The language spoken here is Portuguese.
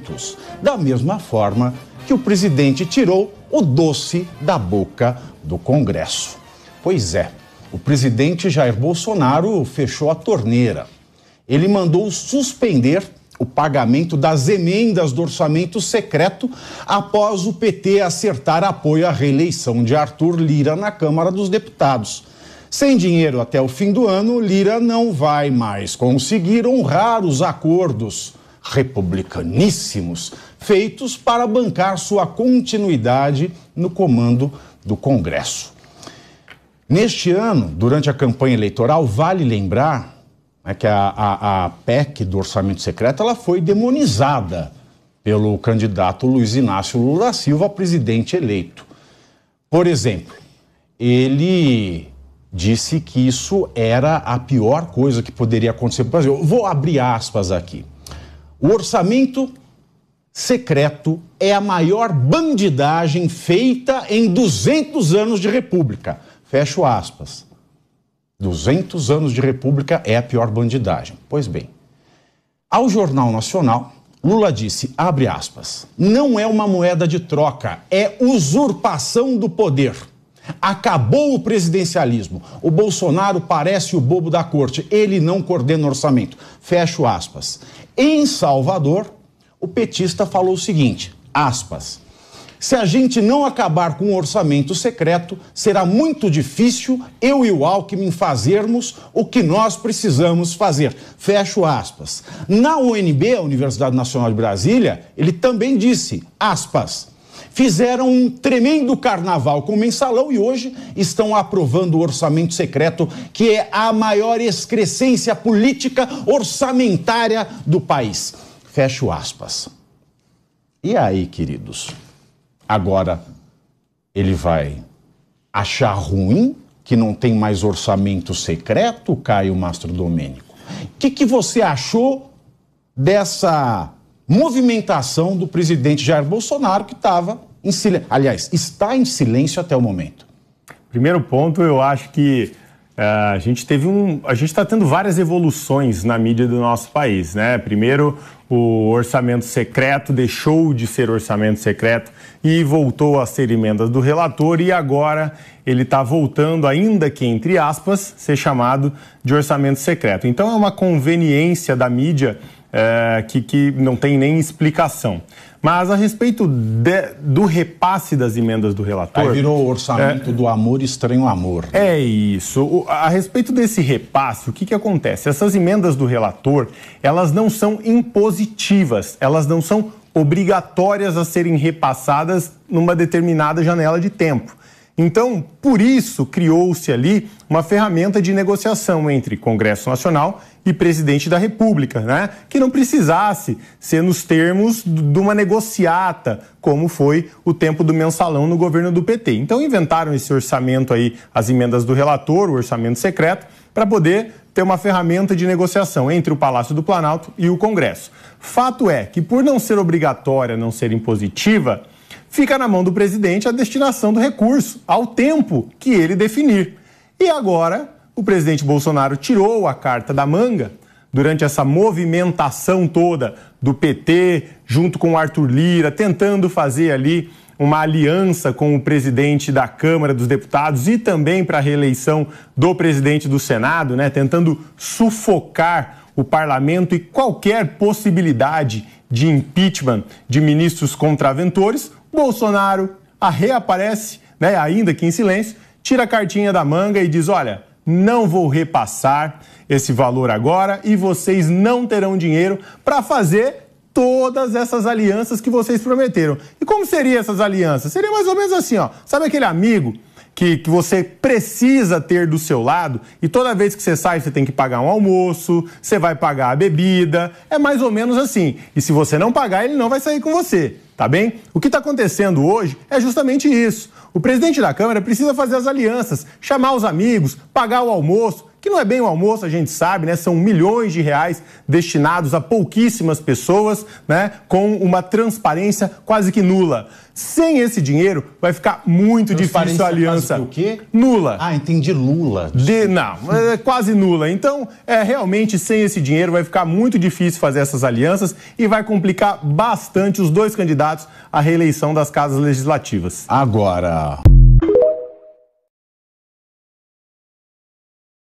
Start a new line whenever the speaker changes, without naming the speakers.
alimentos, da mesma forma que o presidente tirou o doce da boca do Congresso. Pois é, o presidente Jair Bolsonaro fechou a torneira. Ele mandou suspender o pagamento das emendas do orçamento secreto após o PT acertar apoio à reeleição de Arthur Lira na Câmara dos Deputados. Sem dinheiro até o fim do ano, Lira não vai mais conseguir honrar os acordos republicaníssimos feitos para bancar sua continuidade no comando do Congresso. Neste ano, durante a campanha eleitoral, vale lembrar né, que a, a, a, PEC do orçamento secreto ela foi demonizada pelo candidato Luiz Inácio Lula da Silva, presidente eleito. Por exemplo, ele disse que isso era a pior coisa que poderia acontecer para o Brasil. vou abrir aspas aqui. O orçamento secreto é a maior bandidagem feita em 200 anos de república. Fecho aspas. 200 anos de república é a pior bandidagem. Pois bem, ao Jornal Nacional, Lula disse, abre aspas, não é uma moeda de troca, é usurpação do poder. Acabou o presidencialismo. O Bolsonaro parece o bobo da corte. Ele não coordena orçamento. Fecho aspas. Em Salvador, o petista falou o seguinte: aspas. Se a gente não acabar com o orçamento secreto, será muito difícil eu e o Alckmin fazermos o que nós precisamos fazer. Fecho aspas. Na UNB, a Universidade Nacional de Brasília, ele também disse, aspas, fizeram um tremendo carnaval com o mensalão e hoje estão aprovando o orçamento secreto, que é a maior excrescência política orçamentária do país. Fecho aspas. E aí, queridos? Agora ele vai achar ruim que não tem mais orçamento secreto, Caio Mastro Domênico? O que, que você achou dessa movimentação do presidente Jair Bolsonaro, que estava em silêncio. Aliás, está em silêncio até o momento. Primeiro ponto, eu acho que uh, a gente teve um. A gente está tendo
várias evoluções na mídia do nosso país, né? Primeiro, o orçamento secreto deixou de ser orçamento secreto e voltou a ser emenda do relator, e agora ele está voltando, ainda que entre aspas, ser chamado de orçamento secreto. Então é uma conveniência da mídia é, que, que não tem nem explicação. Mas a respeito de, do repasse das emendas do relator. Aí virou o orçamento é, do amor estranho amor. Né? É isso. O, a respeito desse repasse, o que, que acontece? Essas emendas do relator, elas não são impositivas, elas não são obrigatórias a serem repassadas numa determinada janela de tempo. Então, por isso, criou-se ali uma ferramenta de negociação entre Congresso Nacional e presidente da República, né? que não precisasse ser nos termos de uma negociata, como foi o tempo do mensalão no governo do PT. Então, inventaram esse orçamento aí, as emendas do relator, o orçamento secreto, para poder ter uma ferramenta de negociação entre o Palácio do Planalto e o Congresso. Fato é que, por não ser obrigatória, não ser impositiva fica na mão do presidente a destinação do recurso, ao tempo que ele definir. E agora, o presidente Bolsonaro tirou a carta da manga durante essa movimentação toda do PT, junto com o Arthur Lira, tentando fazer ali uma aliança com o presidente da Câmara dos Deputados e também para a reeleição do presidente do Senado, né, tentando sufocar o parlamento e qualquer possibilidade de impeachment de ministros contraventores, Bolsonaro reaparece, né, ainda que em silêncio, tira a cartinha da manga e diz: olha, não vou repassar esse valor agora e vocês não terão dinheiro para fazer todas essas alianças que vocês prometeram. E como seriam essas alianças? Seria mais ou menos assim, ó. Sabe aquele amigo que, que você precisa ter do seu lado e toda vez que você sai você tem que pagar um almoço, você vai pagar a bebida, é mais ou menos assim. E se você não pagar, ele não vai sair com você tá bem? O que está acontecendo hoje é justamente isso. O presidente da Câmara precisa fazer as alianças, chamar os amigos, pagar o almoço, que não é bem o almoço, a gente sabe, né? São milhões de reais destinados a pouquíssimas pessoas, né? Com uma transparência quase que nula. Sem esse dinheiro, vai ficar muito difícil a aliança. Quase o quê? Nula. Ah, entendi Lula. De, não, é quase nula. Então, é, realmente, sem esse dinheiro, vai ficar muito difícil fazer essas alianças e vai complicar bastante os dois candidatos à reeleição das casas legislativas. Agora.